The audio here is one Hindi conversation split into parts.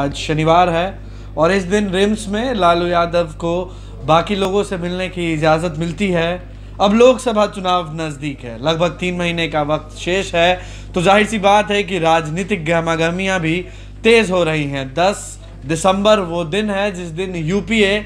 आज शनिवार है और इस दिन रिम्स में लालू यादव को बाकी लोगों से मिलने की इजाज़त मिलती है अब लोकसभा चुनाव नज़दीक है लगभग तीन महीने का वक्त शेष है तो जाहिर सी बात है कि राजनीतिक गहमागहमियाँ भी तेज़ हो रही हैं दस दिसंबर वो दिन है जिस दिन यूपीए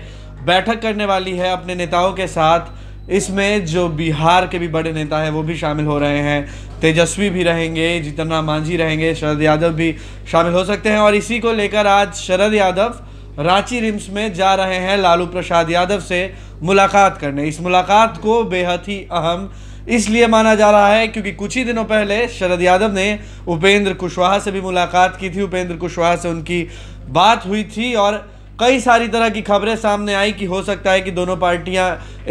बैठक करने वाली है अपने नेताओं के साथ इसमें जो बिहार के भी बड़े नेता हैं वो भी शामिल हो रहे हैं तेजस्वी भी रहेंगे जीतन राम मांझी रहेंगे शरद यादव भी शामिल हो सकते हैं और इसी को लेकर आज शरद यादव रांची रिम्स में जा रहे हैं लालू प्रसाद यादव से मुलाकात करने इस मुलाकात को बेहद ही अहम इसलिए माना जा रहा है क्योंकि कुछ ही दिनों पहले शरद यादव ने उपेंद्र कुशवाहा से भी मुलाकात की थी उपेंद्र कुशवाहा से उनकी बात हुई थी और कई सारी तरह की खबरें सामने आई कि हो सकता है कि दोनों पार्टियां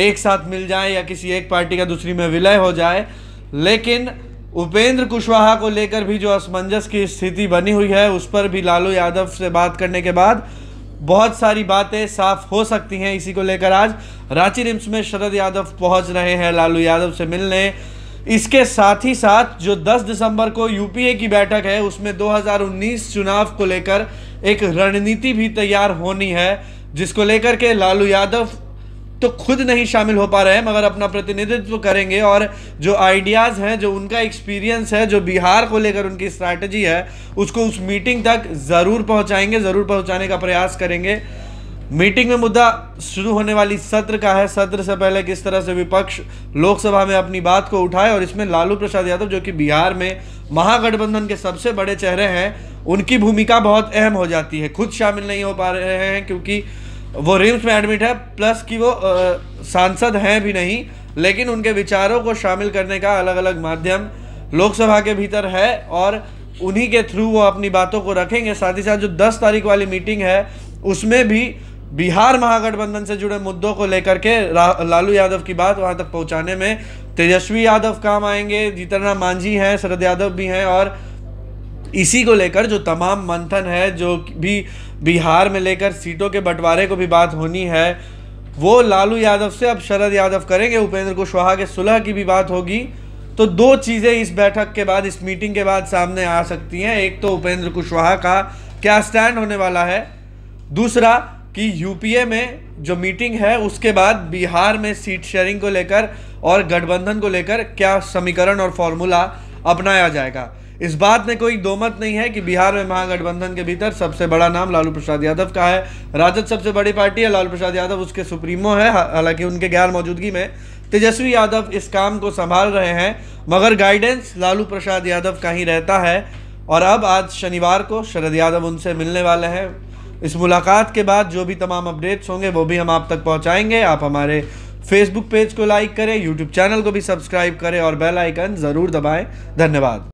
एक साथ मिल जाएं या किसी एक पार्टी का दूसरी में विलय हो जाए लेकिन उपेंद्र कुशवाहा को लेकर भी जो असमंजस की स्थिति बनी हुई है उस पर भी लालू यादव से बात करने के बाद बहुत सारी बातें साफ हो सकती हैं इसी को लेकर आज रांची रिम्स में शरद यादव पहुंच रहे हैं लालू यादव से मिलने इसके साथ ही साथ जो 10 दिसंबर को यूपीए की बैठक है उसमें 2019 चुनाव को लेकर एक रणनीति भी तैयार होनी है जिसको लेकर के लालू यादव तो खुद नहीं शामिल हो पा रहे हैं मगर अपना प्रतिनिधित्व करेंगे और जो आइडियाज़ हैं जो उनका एक्सपीरियंस है जो बिहार को लेकर उनकी स्ट्रैटेजी है उसको उस मीटिंग तक ज़रूर पहुंचाएंगे ज़रूर पहुंचाने का प्रयास करेंगे मीटिंग में मुद्दा शुरू होने वाली सत्र का है सत्र से पहले किस तरह से विपक्ष लोकसभा में अपनी बात को उठाए और इसमें लालू प्रसाद यादव जो कि बिहार में महागठबंधन के सबसे बड़े चेहरे हैं उनकी भूमिका बहुत अहम हो जाती है खुद शामिल नहीं हो पा रहे हैं क्योंकि वो रिम्स में एडमिट है प्लस कि वो सांसद हैं भी नहीं लेकिन उनके विचारों को शामिल करने का अलग अलग माध्यम लोकसभा के भीतर है और उन्हीं के थ्रू वो अपनी बातों को रखेंगे साथ ही साथ जो 10 तारीख वाली मीटिंग है उसमें भी बिहार महागठबंधन से जुड़े मुद्दों को लेकर के लालू यादव की बात वहां तक पहुंचाने में तेजस्वी यादव काम आएंगे जीतनराम मांझी हैं शरद यादव भी हैं और इसी को लेकर जो तमाम मंथन है जो भी बिहार में लेकर सीटों के बंटवारे को भी बात होनी है वो लालू यादव से अब शरद यादव करेंगे उपेंद्र कुशवाहा के सुलह की भी बात होगी तो दो चीज़ें इस बैठक के बाद इस मीटिंग के बाद सामने आ सकती हैं एक तो उपेंद्र कुशवाहा का क्या स्टैंड होने वाला है दूसरा कि यूपीए में जो मीटिंग है उसके बाद बिहार में सीट शेयरिंग को लेकर और गठबंधन को लेकर क्या समीकरण और फॉर्मूला अपनाया जाएगा इस बात में कोई दो मत नहीं है कि बिहार में महागठबंधन के भीतर सबसे बड़ा नाम लालू प्रसाद यादव का है राजद सबसे बड़ी पार्टी है लालू प्रसाद यादव उसके सुप्रीमो है हालांकि उनके गैर मौजूदगी में तेजस्वी यादव इस काम को संभाल रहे हैं मगर गाइडेंस लालू प्रसाद यादव का ही रहता है और अब आज शनिवार को शरद यादव उनसे मिलने वाले हैं इस मुलाकात के बाद जो भी तमाम अपडेट्स होंगे वो भी हम आप तक पहुँचाएँगे आप हमारे फेसबुक पेज को लाइक करें यूट्यूब चैनल को भी सब्सक्राइब करें और बेल आइकन ज़रूर दबाएं धन्यवाद